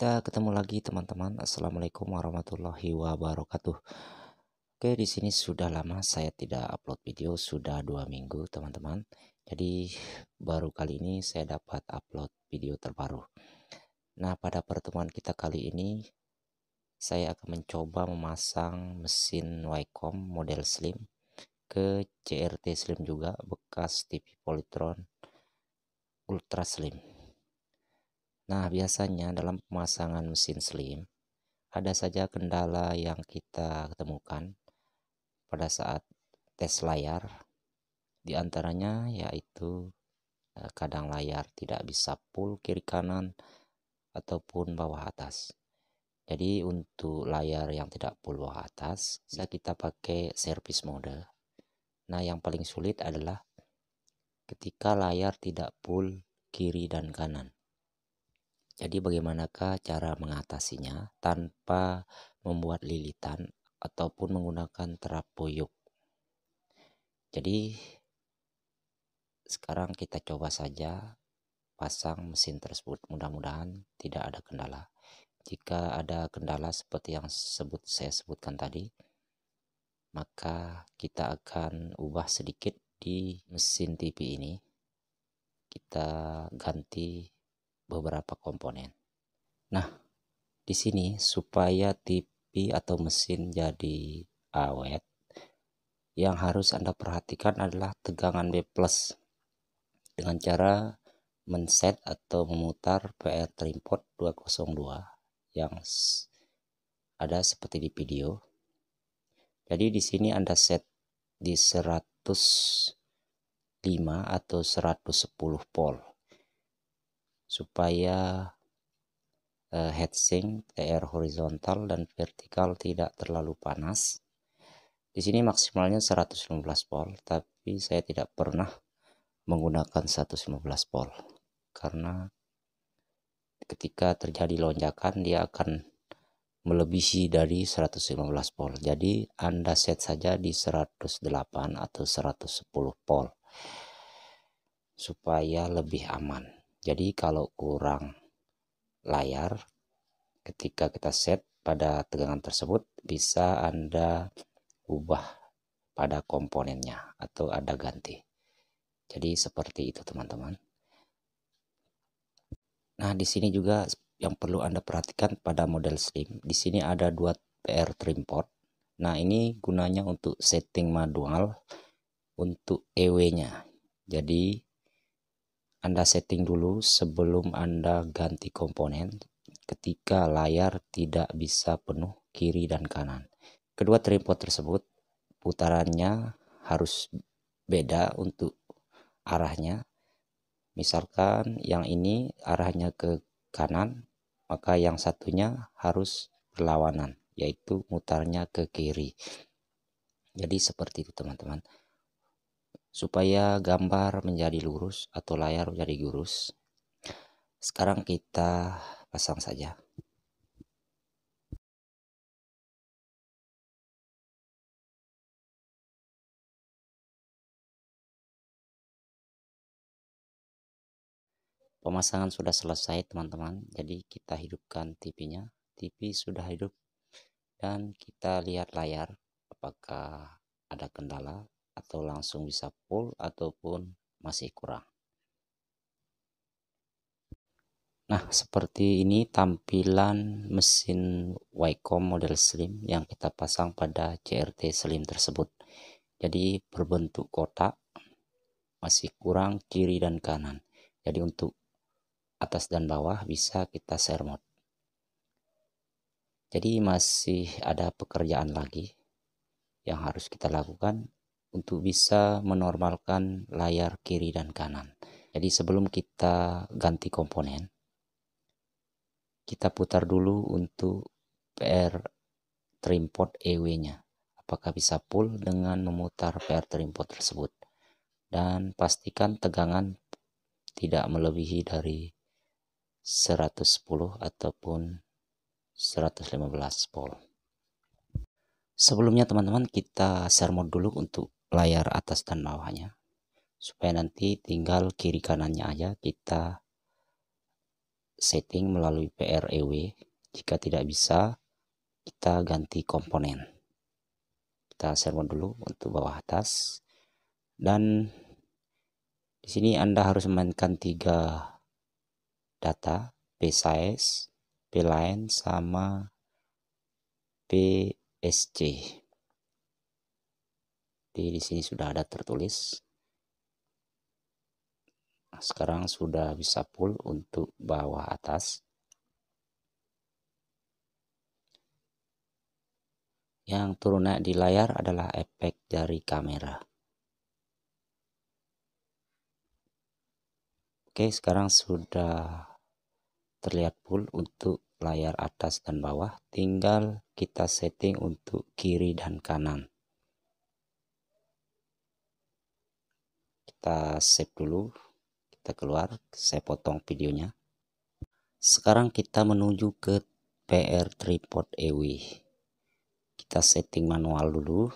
Kita ketemu lagi teman-teman. Assalamualaikum warahmatullahi wabarakatuh. Oke, di sini sudah lama saya tidak upload video, sudah dua minggu teman-teman. Jadi baru kali ini saya dapat upload video terbaru. Nah, pada pertemuan kita kali ini saya akan mencoba memasang mesin Wacom model slim ke CRT slim juga bekas TV Polytron Ultra Slim. Nah, biasanya dalam pemasangan mesin slim, ada saja kendala yang kita temukan pada saat tes layar. Di antaranya yaitu eh, kadang layar tidak bisa pull kiri kanan ataupun bawah atas. Jadi untuk layar yang tidak pull bawah atas, bisa kita pakai service mode. Nah, yang paling sulit adalah ketika layar tidak pull kiri dan kanan. Jadi bagaimanakah cara mengatasinya tanpa membuat lilitan ataupun menggunakan terap puyuk. Jadi sekarang kita coba saja pasang mesin tersebut. Mudah-mudahan tidak ada kendala. Jika ada kendala seperti yang sebut saya sebutkan tadi, maka kita akan ubah sedikit di mesin TV ini. Kita ganti beberapa komponen. Nah, di sini supaya TV atau mesin jadi awet, yang harus Anda perhatikan adalah tegangan B+. Dengan cara men-set atau memutar PR trim 202 yang ada seperti di video. Jadi di sini Anda set di 105 atau 110 volt supaya uh, head sink TR eh, horizontal dan vertikal tidak terlalu panas. Di sini maksimalnya 115 volt, tapi saya tidak pernah menggunakan 115 volt karena ketika terjadi lonjakan dia akan melebihi dari 115 volt. Jadi Anda set saja di 108 atau 110 volt supaya lebih aman jadi kalau kurang layar ketika kita set pada tegangan tersebut bisa Anda ubah pada komponennya atau ada ganti jadi seperti itu teman-teman nah di sini juga yang perlu Anda perhatikan pada model slim di sini ada dua PR trim port nah ini gunanya untuk setting manual untuk EW nya jadi anda setting dulu sebelum Anda ganti komponen ketika layar tidak bisa penuh kiri dan kanan. Kedua tripod tersebut putarannya harus beda untuk arahnya. Misalkan yang ini arahnya ke kanan, maka yang satunya harus berlawanan, yaitu mutarnya ke kiri. Jadi seperti itu teman-teman supaya gambar menjadi lurus atau layar menjadi lurus sekarang kita pasang saja pemasangan sudah selesai teman-teman jadi kita hidupkan TV-nya TV sudah hidup dan kita lihat layar apakah ada kendala atau langsung bisa full ataupun masih kurang. Nah, seperti ini tampilan mesin Wacom model slim yang kita pasang pada CRT slim tersebut. Jadi berbentuk kotak, masih kurang kiri dan kanan. Jadi untuk atas dan bawah bisa kita share mode. Jadi masih ada pekerjaan lagi yang harus kita lakukan untuk bisa menormalkan layar kiri dan kanan. Jadi sebelum kita ganti komponen, kita putar dulu untuk PR trim pot EW-nya. Apakah bisa pull dengan memutar PR trim pot tersebut. Dan pastikan tegangan tidak melebihi dari 110 ataupun 115 volt. Sebelumnya teman-teman kita share mode dulu untuk layar atas dan bawahnya supaya nanti tinggal kiri kanannya aja kita setting melalui PREW jika tidak bisa kita ganti komponen kita servo dulu untuk bawah atas dan di sini Anda harus memainkan tiga data P size, P line sama PSC di, di sini sudah ada tertulis nah, sekarang sudah bisa full untuk bawah atas yang turun naik di layar adalah efek dari kamera oke sekarang sudah terlihat full untuk layar atas dan bawah tinggal kita setting untuk kiri dan kanan kita save dulu kita keluar saya potong videonya sekarang kita menuju ke PR tripod EW kita setting manual dulu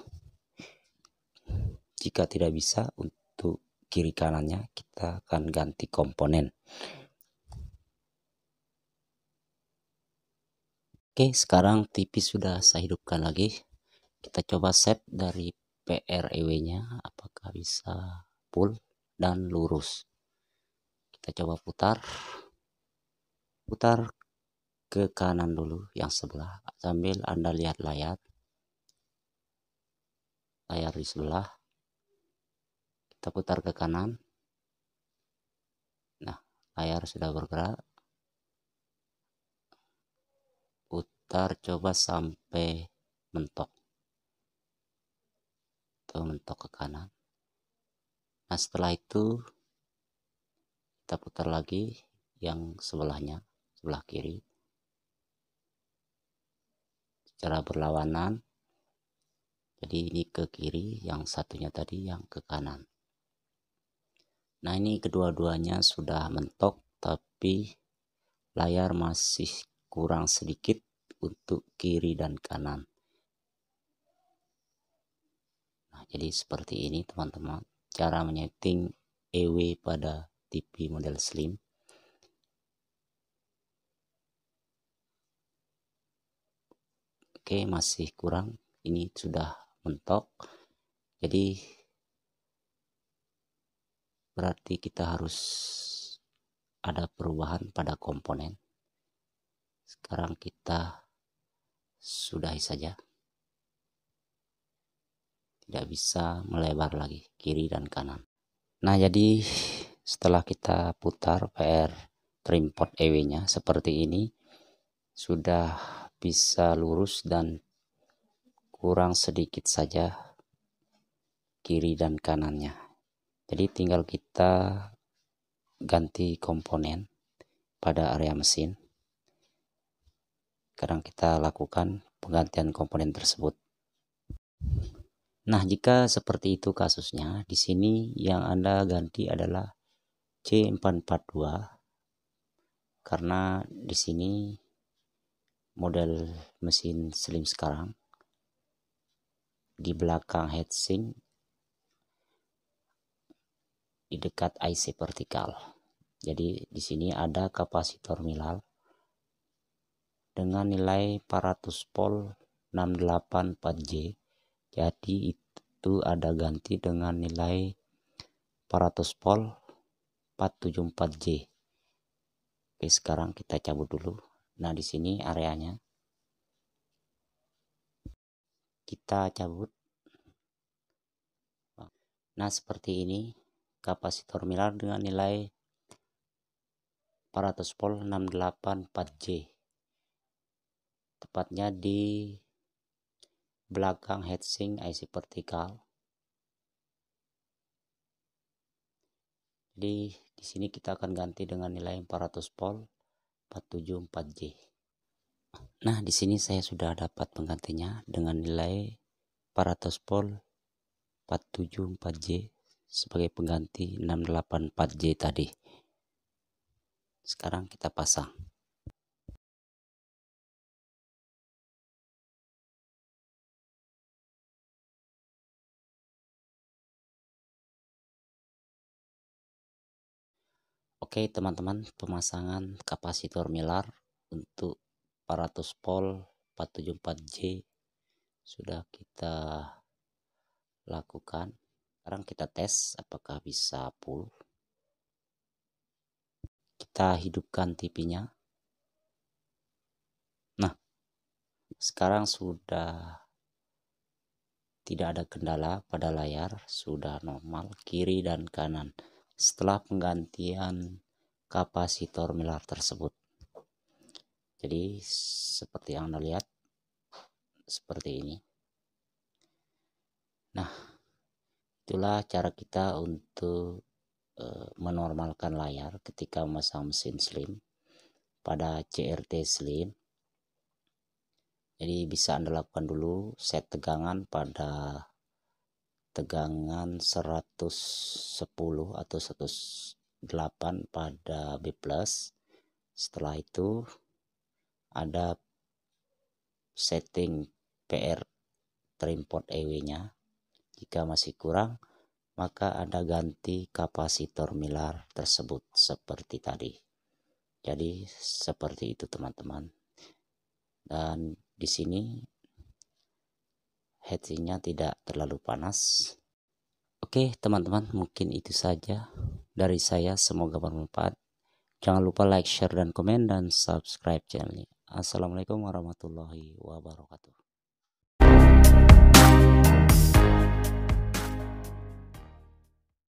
jika tidak bisa untuk kiri kanannya kita akan ganti komponen Oke, sekarang TV sudah saya hidupkan lagi. Kita coba set dari PREW-nya apakah bisa full dan lurus kita coba putar putar ke kanan dulu yang sebelah sambil anda lihat layar layar di sebelah kita putar ke kanan nah layar sudah bergerak putar coba sampai mentok atau mentok ke kanan nah setelah itu kita putar lagi yang sebelahnya sebelah kiri secara berlawanan jadi ini ke kiri yang satunya tadi yang ke kanan nah ini kedua-duanya sudah mentok tapi layar masih kurang sedikit untuk kiri dan kanan nah jadi seperti ini teman-teman cara menyeting EW pada TV model slim. Oke, masih kurang. Ini sudah mentok. Jadi berarti kita harus ada perubahan pada komponen. Sekarang kita sudahi saja tidak bisa melebar lagi kiri dan kanan nah jadi setelah kita putar PR trim pot EW nya seperti ini sudah bisa lurus dan kurang sedikit saja kiri dan kanannya jadi tinggal kita ganti komponen pada area mesin sekarang kita lakukan penggantian komponen tersebut Nah, jika seperti itu kasusnya, di sini yang Anda ganti adalah C442 karena di sini model mesin slim sekarang di belakang heatsink di dekat IC vertikal. Jadi di sini ada kapasitor milal dengan nilai 400 volt 684J jadi itu itu ada ganti dengan nilai 400 volt 474J. Oke, sekarang kita cabut dulu. Nah, di sini areanya. Kita cabut. Nah, seperti ini kapasitor Miller dengan nilai 400 volt 684J. Tepatnya di belakang heatsink IC vertikal. Jadi di sini kita akan ganti dengan nilai 400 volt 474J. Nah, di sini saya sudah dapat penggantinya dengan nilai 400 volt 474J sebagai pengganti 684J tadi. Sekarang kita pasang. Oke teman-teman pemasangan kapasitor milar untuk 400 volt 474J sudah kita lakukan. Sekarang kita tes apakah bisa full. Kita hidupkan TV-nya. Nah, sekarang sudah tidak ada kendala pada layar, sudah normal kiri dan kanan setelah penggantian kapasitor Miller tersebut. Jadi seperti yang Anda lihat seperti ini. Nah, itulah cara kita untuk e, menormalkan layar ketika memasang mesin slim pada CRT slim. Jadi bisa Anda lakukan dulu set tegangan pada tegangan 110 atau 100 8 pada B+. Setelah itu ada setting PR trim port EW-nya. Jika masih kurang, maka ada ganti kapasitor milar tersebut seperti tadi. Jadi seperti itu teman-teman. Dan di sini headingnya tidak terlalu panas. Oke teman-teman mungkin itu saja dari saya semoga bermanfaat jangan lupa like share dan komen dan subscribe channel ini assalamualaikum warahmatullahi wabarakatuh